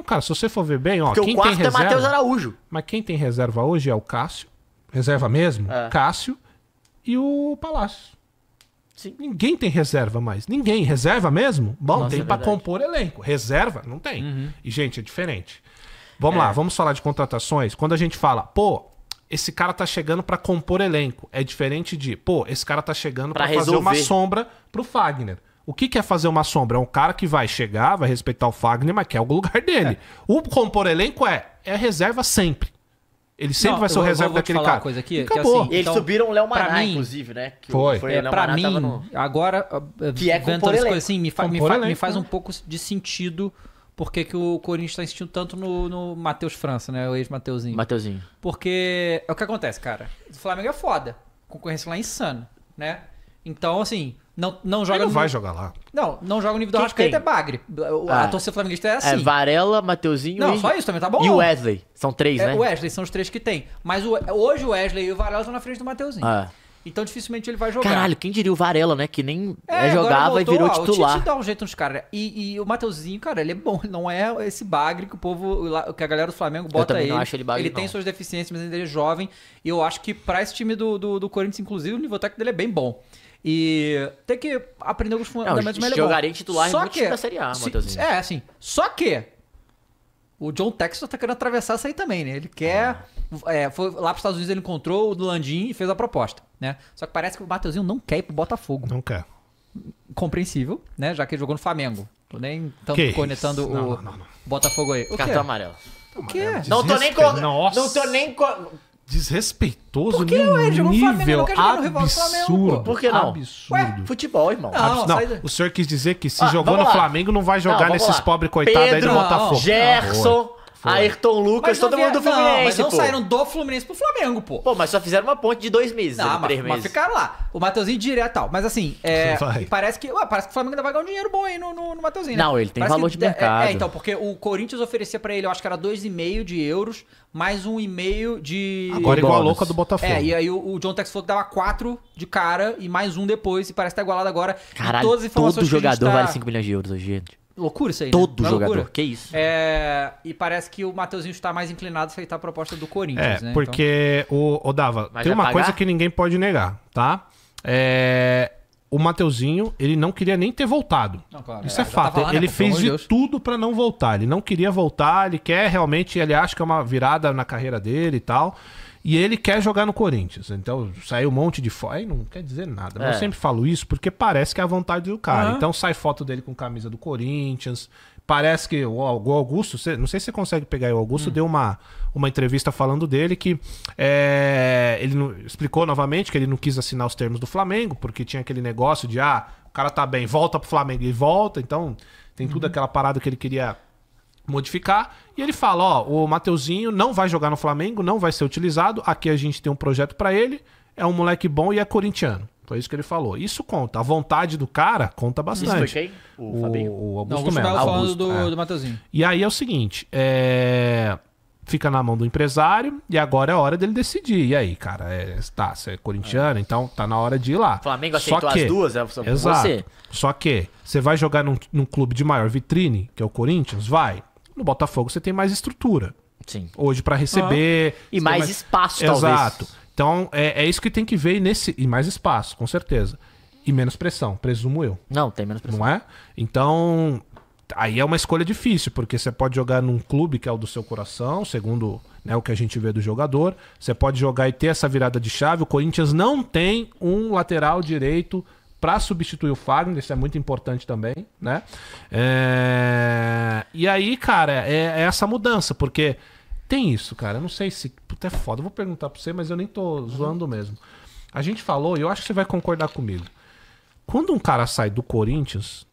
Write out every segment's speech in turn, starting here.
Não, cara, se você for ver bem, ó. Porque quem o quarto tem reserva, é Matheus Araújo. Mas quem tem reserva hoje é o Cássio. Reserva mesmo? É. Cássio e o Palácio. Sim. Ninguém tem reserva mais. Ninguém. Reserva mesmo? Bom, Nossa, tem é para compor elenco. Reserva? Não tem. Uhum. E, gente, é diferente. Vamos é. lá, vamos falar de contratações. Quando a gente fala, pô, esse cara tá chegando para compor elenco. É diferente de, pô, esse cara tá chegando para fazer uma sombra pro Fagner. O que, quer é fazer uma sombra? É um cara que vai chegar, vai respeitar o Fagner, mas quer o lugar dele. É. O compor elenco é, é reserva sempre. Ele sempre não, vai ser o reserva vou, vou te falar cara. Uma coisa aqui, acabou. Assim, eles então, subiram o Léo Maná, mim, inclusive, né? Que foi. foi é, pra mim, no... agora, ah, que é vendo todas as coisas assim, me, fa me, fa me, faz um pouco de sentido porque que o Corinthians tá insistindo tanto no, no Matheus França, né? O ex-Mateuzinho. Mateuzinho. Porque é o que acontece, cara. O Flamengo é foda. A concorrência lá é insana, né? Então, assim, não, não joga Ele não no... vai jogar lá. Não, não joga no nível do Arrascaeta, é Bagre. A ah. torcida flamenguista é assim. É Varela, Mateuzinho Não, e... só isso também tá bom. E o Wesley. São três, é, né? O Wesley são os três que tem. Mas o... hoje o Wesley e o Varela estão na frente do Mateuzinho. Ah. Então dificilmente ele vai jogar. Caralho, quem diria o Varela, né? Que nem é, é jogava voltou, e virou ó, ah, titular. O Tite dá um jeito nos caras. Né? E, e, o Mateuzinho, cara, ele é bom. Não é esse bagre que o povo, que a galera do Flamengo bota eu ele. Não acho ele bagre, ele não. tem suas deficiências, mas ele é jovem. E eu acho que pra esse time do, do, do Corinthians, inclusive, o nível técnico dele é bem bom. E tem que aprender alguns fundamentos mais Jogaria titular só em que, da Série A, Matheusinho. É, assim. Só que o John Texas tá querendo atravessar isso aí também, né? Ele quer. Ah. É, foi lá para os Estados Unidos, ele encontrou o Landim e fez a proposta, né? Só que parece que o Matheusinho não quer ir pro Botafogo. Não quer. Compreensível, né? Já que ele jogou no Flamengo. Tô nem tanto conectando o não, não, Botafogo aí. O Cartão quê? amarelo. Tá o quê? Não tô nem. Nossa. Não tô nem desrespeitoso Porque, num nível absurdo. Por que não? Absurdo. Ué, futebol, irmão. Não, não. O senhor quis dizer que se ah, jogou no lá. Flamengo não vai jogar não, nesses pobres coitados aí do Botafogo. Gerson. Foi. Ayrton Lucas, todo mundo do Fluminense. Não, mas não pô. saíram do Fluminense pro Flamengo, pô. Pô, mas só fizeram uma ponte de dois meses. Não, mas, três meses. mas ficaram lá. O Mateuzinho direto tal. Mas assim, é, parece, que, ué, parece que o Flamengo ainda vai ganhar um dinheiro bom aí no, no, no Mateuzinho, né? Não, ele tem parece valor que, de mercado. É, é, então, porque o Corinthians oferecia pra ele, eu acho que era 2,5 de euros, mais um e meio de. Agora igual a louca do Botafogo. É, e aí o, o John Tex falou que dava quatro de cara e mais um depois, e parece que tá igualado agora. Caralho, todas as informações todo jogador tá... vale 5 milhões de euros hoje, gente. Loucura isso aí. Né? Todo né? jogador, loucura. que isso. É, e parece que o Mateuzinho está mais inclinado a aceitar a proposta do Corinthians, é, né? Porque, então... o, o Dava, Mas tem uma pagar? coisa que ninguém pode negar, tá? É, o Mateuzinho, ele não queria nem ter voltado. Não, claro, Isso é, é fato. Tá falando, né, ele né, fez de Deus. tudo para não voltar. Ele não queria voltar, ele quer realmente, ele acha que é uma virada na carreira dele e tal. E ele quer jogar no Corinthians. Então saiu um monte de foto. Aí não quer dizer nada. Mas é. eu sempre falo isso porque parece que é a vontade do cara. Uhum. Então sai foto dele com camisa do Corinthians. Parece que o Augusto, não sei se você consegue pegar aí, o Augusto hum. deu uma, uma entrevista falando dele que é, ele explicou novamente que ele não quis assinar os termos do Flamengo, porque tinha aquele negócio de ah, o cara tá bem, volta pro Flamengo e volta. Então tem tudo uhum. aquela parada que ele queria modificar. E ele fala: ó, o Mateuzinho não vai jogar no Flamengo, não vai ser utilizado. Aqui a gente tem um projeto para ele. É um moleque bom e é corintiano. Foi isso que ele falou. Isso conta. A vontade do cara conta bastante. Isso foi quem? O, Fabinho? O, Augusto, não, Augusto Melo. Augusto, do, é. do Mateuzinho. E aí é o seguinte, é... fica na mão do empresário e agora é hora dele decidir. E aí, cara, é... tá, você é corintiano, é. então tá na hora de ir lá. O Flamengo aceitou Só que... as duas, é Exato. você. Só que você vai jogar num, num clube de maior vitrine, que é o Corinthians? Vai. No Botafogo você tem mais estrutura. Sim. Hoje para receber. Ah. E mais, mais, espaço, Exato. talvez. Exato. Então é, é isso que tem que ver nesse. E mais espaço, com certeza. E menos pressão, presumo eu. Não, tem menos pressão. Não é? Então, aí é uma escolha difícil, porque você pode jogar num clube que é o do seu coração, segundo né, o que a gente vê do jogador. Você pode jogar e ter essa virada de chave. O Corinthians não tem um lateral direito para substituir o Fagner, isso é muito importante também, né? É... E aí, cara, é, é, essa mudança, porque tem isso, cara. Eu não sei se. Puta, é foda. Eu vou perguntar para você, mas eu nem tô zoando mesmo. A gente falou, e eu acho que você vai concordar comigo. Quando um cara sai do Corinthians,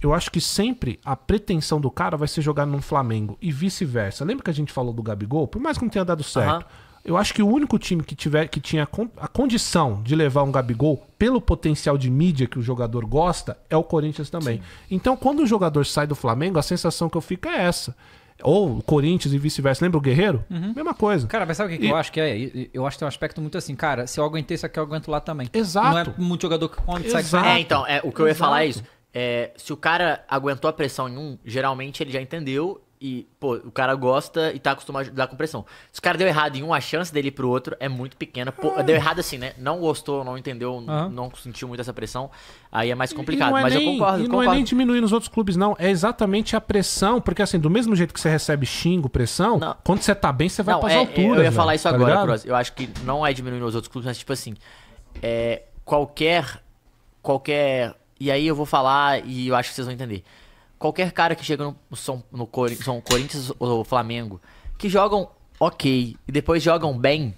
eu acho que sempre a pretensão do cara vai ser jogar no Flamengo e vice-versa. Lembra que a gente falou do Gabigol? Por mais que não tenha dado certo. Uhum. Eu acho que o único time que tiver que tinha a condição de levar um Gabigol pelo potencial de mídia que o jogador gosta é o Corinthians também. Sim. Então, quando o jogador sai do Flamengo, a sensação que eu fico é essa. Ou Corinthians e vice-versa. Lembra o Guerreiro? Uhum. Mesma coisa. Cara, mas sabe o que, e... eu acho que é? Eu acho que tem um aspecto muito assim, cara, se eu aguentei isso aqui, eu aguento lá também. Exato. Não é muito jogador que come sai É, então, é, o que eu Exato. ia falar é isso. É, se o cara aguentou a pressão em um, geralmente ele já entendeu e, pô, o cara gosta e tá acostumado a lidar com pressão. Se o cara deu errado em um, a chance dele ir pro outro é muito pequena. Pô, é. deu errado assim, né? Não gostou, não entendeu, uhum. não sentiu muito essa pressão. Aí é mais complicado. É Mas nem, eu concordo. E não é concordo. é nem diminuir nos outros clubes, não. É exatamente a pressão. Porque, assim, do mesmo jeito que você recebe xingo, pressão, não. quando você tá bem, você vai não, pras é, alturas. Eu ia falar isso tá agora, Eu acho que não é diminuir nos outros clubes, mas, tipo assim, é, qualquer. Qualquer. E aí eu vou falar e eu acho que vocês vão entender qualquer cara que chega no, São, no cor São Corinthians ou Flamengo, que jogam ok e depois jogam bem,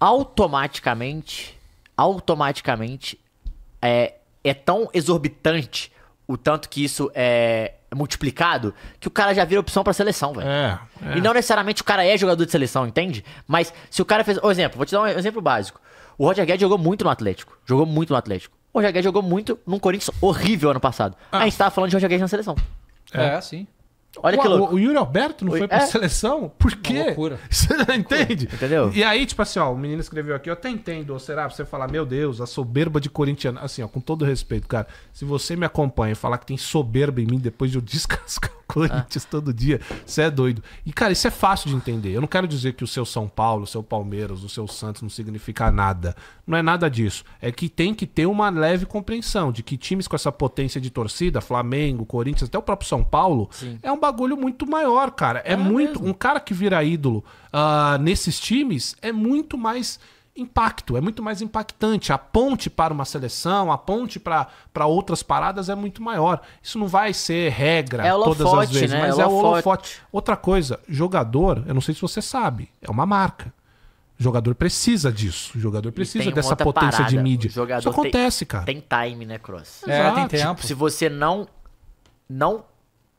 automaticamente, automaticamente, é, é tão exorbitante o tanto que isso é multiplicado que o cara já vira opção para seleção, velho. É, é. E não necessariamente o cara é jogador de seleção, entende? Mas se o cara fez, por exemplo, vou te dar um exemplo básico. O Roger Guedes jogou muito no Atlético, jogou muito no Atlético. O Roger Guedes jogou muito num Corinthians horrível ano passado. Ah. A gente tava falando de Roger Guedes na seleção. É, é sim. Olha que louco. O Yuri Alberto não o... foi pra é. seleção? Por quê? Uma loucura. Você não entende? É, entendeu? E aí, tipo assim, ó, o menino escreveu aqui, eu até entendo, será? que você falar, meu Deus, a soberba de corintiano. Assim, ó, com todo respeito, cara, se você me acompanha e falar que tem soberba em mim depois de eu descascar Corinthians ah. todo dia. Você é doido. E, cara, isso é fácil de entender. Eu não quero dizer que o seu São Paulo, o seu Palmeiras, o seu Santos não significa nada. Não é nada disso. É que tem que ter uma leve compreensão de que times com essa potência de torcida, Flamengo, Corinthians, até o próprio São Paulo, Sim. é um bagulho muito maior, cara. É, é muito. Mesmo. Um cara que vira ídolo uh, nesses times é muito mais impacto, é muito mais impactante. A ponte para uma seleção, a ponte para outras paradas é muito maior. Isso não vai ser regra é todas as vezes, né? mas é, o holofote. Outra coisa, jogador, eu não sei se você sabe, é uma marca. O jogador precisa disso. O jogador precisa dessa potência parada. de mídia. Isso acontece, tem, cara. Tem time, né, Cross? É, Exato. tem tempo. se você não não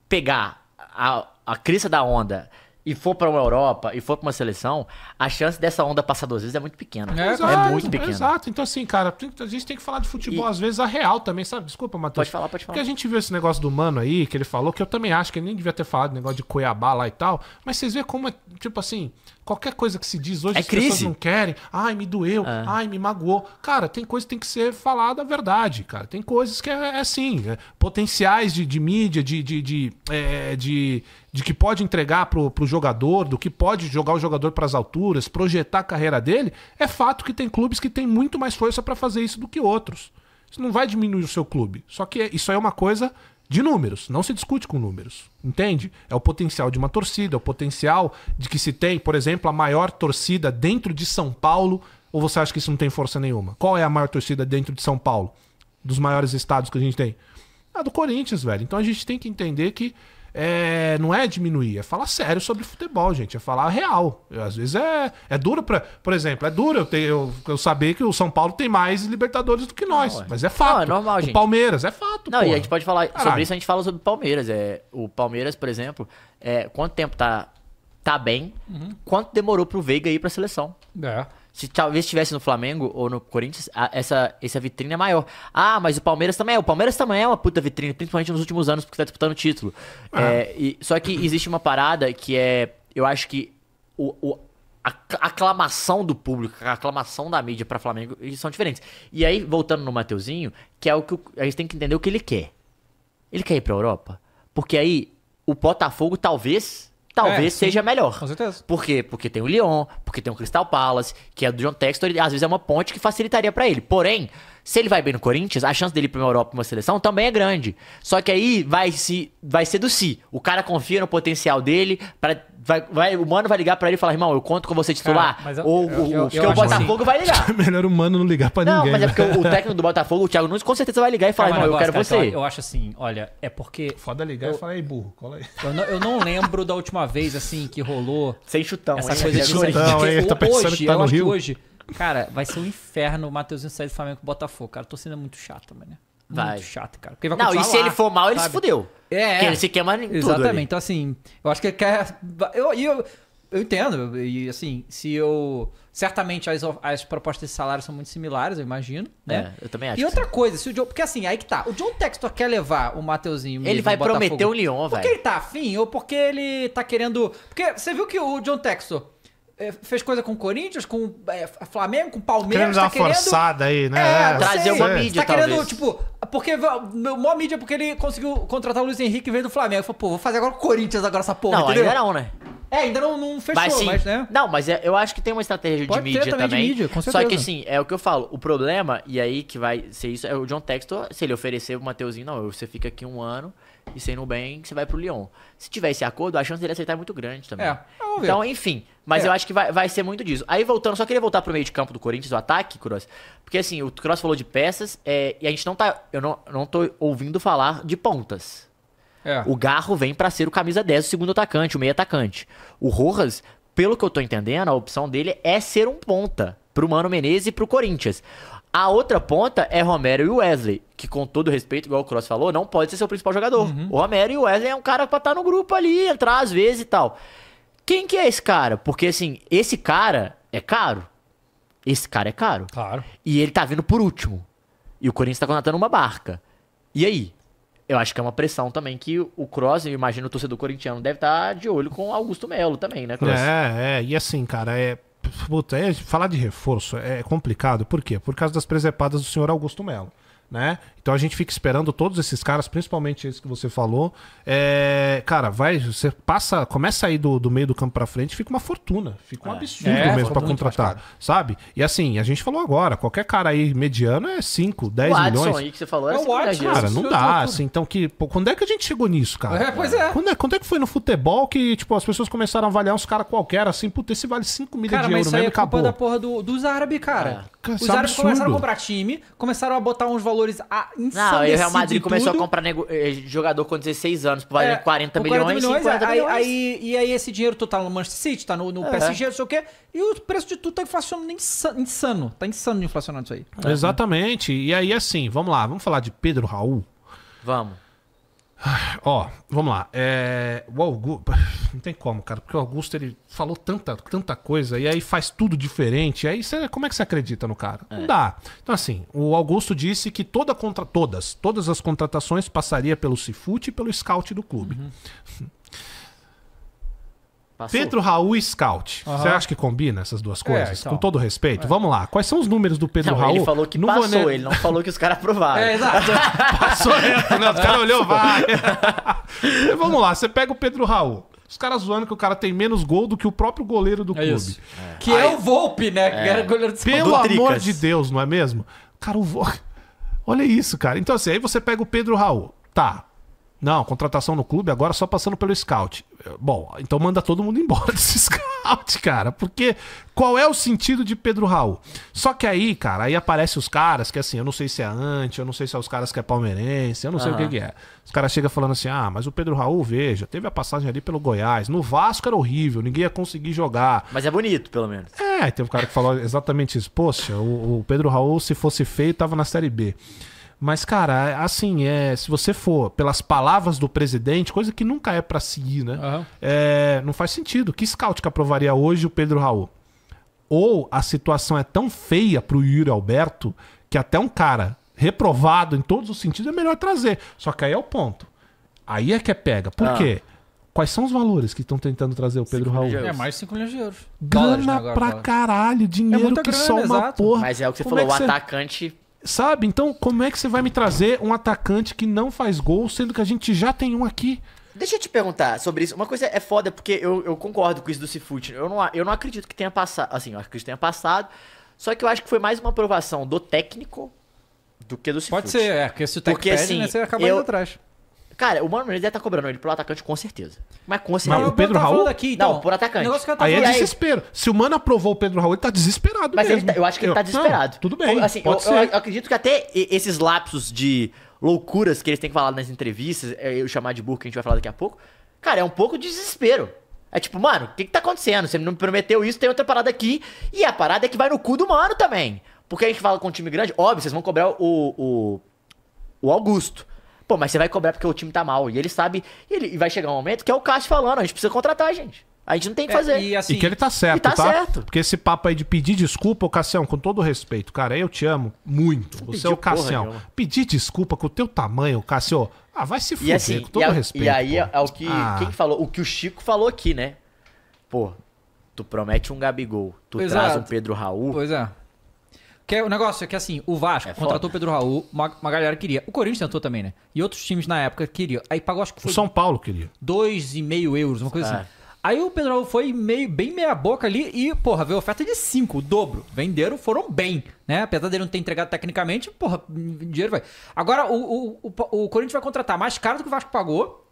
pegar a, a crista da onda e for para uma Europa e for para uma seleção, a chance dessa onda passar duas vezes é muito pequena. É, exato, é muito pequena. Exato. Então, assim, cara, a gente tem que falar de futebol, e... às vezes, a real também, sabe? Desculpa, Matheus. Pode falar, pode falar. Porque a gente viu esse negócio do Mano aí, que ele falou, que eu também acho que ele nem devia ter falado negócio de Cuiabá lá e tal. Mas vocês vê como é, tipo assim, Qualquer coisa que se diz hoje, é as crise. pessoas não querem. Ai, me doeu. É. Ai, me magoou. Cara, tem coisa que tem que ser falada a verdade, cara. Tem coisas que é, é assim. É, potenciais de, de mídia, de, de, de, é, de, de que pode entregar pro, pro jogador, do que pode jogar o jogador para as alturas, projetar a carreira dele. É fato que tem clubes que têm muito mais força para fazer isso do que outros. Isso não vai diminuir o seu clube. Só que é, isso aí é uma coisa de números, não se discute com números, entende? É o potencial de uma torcida, é o potencial de que se tem, por exemplo, a maior torcida dentro de São Paulo, ou você acha que isso não tem força nenhuma? Qual é a maior torcida dentro de São Paulo? Dos maiores estados que a gente tem? A do Corinthians, velho. Então a gente tem que entender que é, não é diminuir, é falar sério sobre futebol, gente. É falar real. Eu, às vezes é, é duro para, por exemplo, é duro eu, ter, eu, eu, saber que o São Paulo tem mais Libertadores do que nós, não, é. mas é fato. Não, é normal, o gente. Palmeiras é fato. Não, porra. e a gente pode falar Caralho. sobre isso. A gente fala sobre o Palmeiras. É, o Palmeiras, por exemplo, é, quanto tempo tá tá bem? Uhum. Quanto demorou pro Veiga ir para a seleção? É se talvez estivesse no Flamengo ou no Corinthians, a, essa, essa vitrine é maior. Ah, mas o Palmeiras também é. O Palmeiras também é uma puta vitrine, principalmente nos últimos anos, porque tá disputando título. Ah. É, e, só que existe uma parada que é. Eu acho que o, o a aclamação do público, a aclamação da mídia para Flamengo, eles são diferentes. E aí, voltando no Mateuzinho, que é o que a gente tem que entender o que ele quer. Ele quer ir pra Europa. Porque aí, o Botafogo talvez talvez é, seja melhor. Com certeza. Por quê? Porque tem o Lyon, porque tem o Crystal Palace, que é do John Textor, às vezes é uma ponte que facilitaria para ele. Porém, se ele vai bem no Corinthians, a chance dele ir pra uma Europa, pra uma seleção, também é grande. Só que aí vai se vai ser do si. O cara confia no potencial dele para Vai, vai, o Mano vai ligar pra ele e falar, irmão, eu conto com você titular. Cara, eu, ou eu, eu, porque o assim Botafogo assim, vai ligar. É melhor o Mano não ligar pra não, ninguém. Não, mas é né? porque o, técnico do Botafogo, o Thiago Nunes, com certeza vai ligar e falar, irmão, eu quero cara, você. eu, acho assim, olha, é porque... Foda ligar eu, e falar, aí, burro, cola aí. Não, eu não, lembro da última vez, assim, que rolou... Sem chutão, Essa coisa Sem de... Chutão, hein? Tá hoje, que tá no Rio? hoje, cara, vai ser um inferno o Matheusinho sair do Flamengo com o Botafogo. Cara, tô é muito chato mano. Vai. Muito chato, cara. Porque vai Não, e se lá, ele for mal, ele sabe? se fudeu. É. é. Porque ele se queima em Exatamente. Tudo ali. Então, assim, eu acho que ele quer. Eu, eu, eu entendo. E, assim, se eu. Certamente as, as propostas de salário são muito similares, eu imagino. É, né? É, eu também acho. E outra sim. coisa, se o John. Porque assim, aí que tá. O John Textor quer levar o Mateuzinho. Ele vai prometer o Lyon, velho. Porque ele tá afim ou porque ele tá querendo. Porque você viu que o John Textor é, fez coisa com o Corinthians, com é, Flamengo, com Palmeiras. Queremos tá uma querendo... forçada aí, né? É, tá trazer uma mídia, tá talvez. querendo, tipo, porque meu maior mídia é porque ele conseguiu contratar o Luiz Henrique e veio do Flamengo. Falou, pô, vou fazer agora o Corinthians agora essa porra, Não, entendeu? ainda não, né? É, ainda não, não fechou, mas, sim, mas, né? Não, mas é, eu acho que tem uma estratégia Pode de mídia também. também. De mídia, com Só que assim, é o que eu falo, o problema, e aí que vai ser isso, é o John Textor, se ele oferecer o Mateuzinho, não, você fica aqui um ano, e sendo bem, você vai pro Lyon. Se tiver esse acordo, a chance dele aceitar é muito grande também. É, então, enfim, mas é. eu acho que vai, vai ser muito disso. Aí voltando, só queria voltar pro meio de campo do Corinthians, do ataque, Cross. Porque assim, o Cross falou de peças, é, e a gente não tá. Eu não, não tô ouvindo falar de pontas. É. O Garro vem para ser o camisa 10, o segundo atacante, o meio atacante. O Rojas, pelo que eu tô entendendo, a opção dele é ser um ponta pro Mano Menezes e pro Corinthians. A outra ponta é Romero e Wesley, que com todo respeito, igual o Cross falou, não pode ser seu principal jogador. Uhum. O Romero e o Wesley é um cara pra estar tá no grupo ali, entrar às vezes e tal. Quem que é esse cara? Porque, assim, esse cara é caro. Esse cara é caro. Claro. E ele tá vindo por último. E o Corinthians tá contratando uma barca. E aí? Eu acho que é uma pressão também que o Cross, eu imagino o torcedor corintiano, deve estar tá de olho com Augusto Melo também, né, Cross? É, é. E assim, cara, é. Puta, é, falar de reforço é complicado. Por quê? Por causa das presepadas do senhor Augusto Melo. Né? Então a gente fica esperando todos esses caras, principalmente esse que você falou. É, cara, vai, você passa, começa aí do, do meio do campo para frente, fica uma fortuna, fica um é. absurdo é, mesmo para contratar, sabe? E assim, a gente falou agora, qualquer cara aí mediano é 5, 10 milhões. Adson aí que você falou, é, é o cara, não é dá, assim, então que, pô, quando é que a gente chegou nisso, cara? É, pois é. Quando, é. quando é que foi no futebol que, tipo, as pessoas começaram a avaliar uns caras qualquer assim, puta, esse vale 5 milhões de euros, mesmo é acabou. da porra do, dos árabes, cara. É. Os árabes começaram a comprar time, começaram a botar uns valores a não, o Real Madrid começou a comprar nego... Eh, jogador com 16 anos, por valer é, 40, 40 milhões, milhões, 50 aí, milhões. Aí, e aí esse dinheiro tu tá no Manchester City, tá no, no é. PSG, não sei o quê. E o preço de tudo tá inflacionando insano. Tá insano de inflacionando isso aí. Exatamente. E aí, assim, vamos lá, vamos falar de Pedro Raul? Vamos. Ó, vamos lá. É, o Augusto. Não tem como, cara, porque o Augusto ele falou tanta, tanta coisa e aí faz tudo diferente. Aí você, como é que você acredita no cara? É. Não dá. Então, assim, o Augusto disse que toda contra, todas, todas as contratações passaria pelo Cifute e pelo scout do clube. Uhum. Passou. Pedro Raul e Scout. Uhum. Você acha que combina essas duas é, coisas? É, então. Com todo respeito. É. Vamos lá. Quais são os números do Pedro não, Raul? Ele falou que não passou, vou... ele não falou que os caras aprovaram. É, exato. passou reto, né? Os caras olhou, vai. Vamos lá, você pega o Pedro Raul. Os caras zoando que o cara tem menos gol do que o próprio goleiro do é clube. Isso. É. Que é Aí... é o Volpe, né? Que era goleiro de Pelo do amor de Deus, não é mesmo? Cara, o Volpe... Olha isso, cara. Então, assim, aí você pega o Pedro Raul. Tá, não, contratação no clube agora só passando pelo scout. Bom, então manda todo mundo embora desse scout, cara. Porque qual é o sentido de Pedro Raul? Só que aí, cara, aí aparecem os caras que assim, eu não sei se é anti, eu não sei se é os caras que é palmeirense, eu não sei o que, que, é. Os caras chegam falando assim: ah, mas o Pedro Raul, veja, teve a passagem ali pelo Goiás. No Vasco era horrível, ninguém ia conseguir jogar. Mas é bonito, pelo menos. É, teve um cara que falou exatamente isso. Poxa, o, o Pedro Raul, se fosse feio, tava na Série B. Mas, cara, é, assim, é, se você for pelas palavras do presidente, coisa que nunca é para seguir, né? Uhum. É, não faz sentido. Que scout que aprovaria hoje o Pedro Raul? Ou a situação é tão feia pro Yuri Alberto que até um cara reprovado em todos os sentidos é melhor trazer. Só que aí é o ponto. Aí é que é pega. Por ah. quê? Quais são os valores que estão tentando trazer o Pedro Raul? É mais de 5 milhões de euros. Grana Dólares, né, agora, pra dólares. caralho, é dinheiro é que grana, só uma exato. porra. Mas é o que você Como falou, é que o você... atacante Sabe? Então, como é que você vai me trazer um atacante que não faz gol, sendo que a gente já tem um aqui? Deixa eu te perguntar sobre isso. Uma coisa é foda, porque eu, eu concordo com isso do Cifute. Eu não, eu não acredito que tenha passado. Assim, eu acho que tenha passado. Só que eu acho que foi mais uma aprovação do técnico do que do Cifute. Pode ser, é. Porque se o técnico pede, assim, né, você acaba eu, indo atrás. Cara, o Mano Menezes deve estar cobrando ele pelo atacante, com certeza. Mas com certeza. Mas o Pedro Raul. Aqui, então, não, por atacante. aí é desespero. Se o Mano aprovou o Pedro Raul, ele tá desesperado Mas mesmo. Tá, eu acho que ele tá desesperado. Não, tudo bem. Assim, eu, eu, eu, acredito que até esses lapsos de loucuras que eles têm que falar nas entrevistas, é, eu chamar de burro que a gente vai falar daqui a pouco, cara, é um pouco de desespero. É tipo, mano, o que, que tá acontecendo? Você não me prometeu isso, tem outra parada aqui. E a parada é que vai no cu do mano também. Porque a gente fala com um time grande, óbvio, vocês vão cobrar o, o, o Augusto. Pô, mas você vai cobrar porque o time tá mal. E ele sabe. E ele e vai chegar um momento que é o Cássio falando: a gente precisa contratar, gente. A gente não tem que é, fazer. É, e, assim, e, que ele tá certo, tá, tá? certo. Porque esse papo aí de pedir desculpa, ô Cassião, com todo respeito, cara, eu te amo muito. Você, você é o Cassião. Porra, pedir desculpa com o teu tamanho, Cassio. Ah, vai se fuder, assim, com todo a, respeito. E aí é, é o que. Ah. Quem falou? O que o Chico falou aqui, né? Pô, tu promete um Gabigol, tu pois traz é. um Pedro Raul. Pois é. Que é o negócio é que, assim, o Vasco é contratou o Pedro Raul, uma, uma, galera queria. O Corinthians tentou também, né? E outros times na época queriam. Aí pagou, acho que foi. O São Paulo queria. 2,5 euros, uma coisa é. assim. Aí o Pedro Raul foi meio, bem meia-boca ali e, porra, veio oferta de 5, o dobro. Venderam, foram bem, né? Apesar dele não ter entregado tecnicamente, porra, dinheiro vai. Agora, o, o, o, o Corinthians vai contratar mais caro do que o Vasco pagou.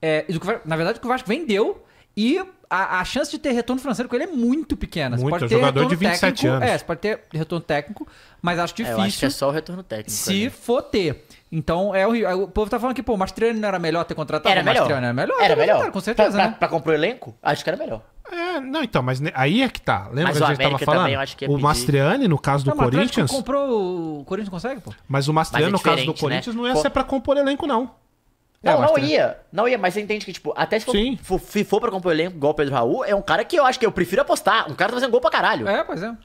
É, do que, na verdade, do que o Vasco vendeu. E a, a, chance de ter retorno financeiro com ele é muito pequena. Muito, você pode é ter jogador de 27 técnico, anos. É, você pode ter retorno técnico, mas acho difícil. É, eu acho que é só o retorno técnico. Se for ter. Então, é o, o povo tá falando que, pô, o Mastriani não era melhor ter contratado? Era o melhor. era melhor? Era melhor. Com certeza, pra, né? pra, pra comprar o elenco, acho que era melhor. É, não, então, mas aí é que tá. Lembra mas que a gente tava falando? o Mastriani, no caso do Corinthians. Mas comprou o Corinthians consegue, pô. Mas o Mastriani, mas é no caso do né? Corinthians, né? não ia ser pra compor elenco, não. Não, é, não ia. Não ia, mas você entende que, tipo, até se for, for, for pra comprar o elenco igual o Pedro Raul, é um cara que eu acho que eu prefiro apostar. Um cara tá fazendo gol pra caralho. É, pois é.